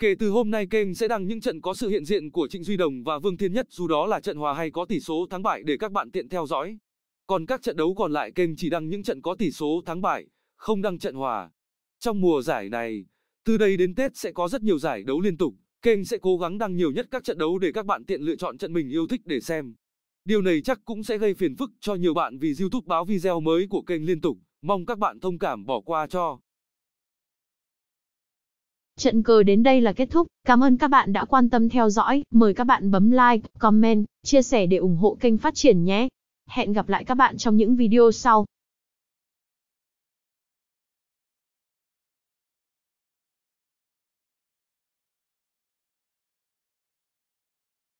Kể từ hôm nay kênh sẽ đăng những trận có sự hiện diện của Trịnh Duy Đồng và Vương Thiên Nhất dù đó là trận hòa hay có tỷ số thắng bại để các bạn tiện theo dõi. Còn các trận đấu còn lại kênh chỉ đăng những trận có tỷ số thắng bại, không đăng trận hòa. Trong mùa giải này, từ đây đến Tết sẽ có rất nhiều giải đấu liên tục, kênh sẽ cố gắng đăng nhiều nhất các trận đấu để các bạn tiện lựa chọn trận mình yêu thích để xem. Điều này chắc cũng sẽ gây phiền phức cho nhiều bạn vì YouTube báo video mới của kênh liên tục, mong các bạn thông cảm bỏ qua cho. Trận cờ đến đây là kết thúc, cảm ơn các bạn đã quan tâm theo dõi, mời các bạn bấm like, comment, chia sẻ để ủng hộ kênh phát triển nhé. Hẹn gặp lại các bạn trong những video sau.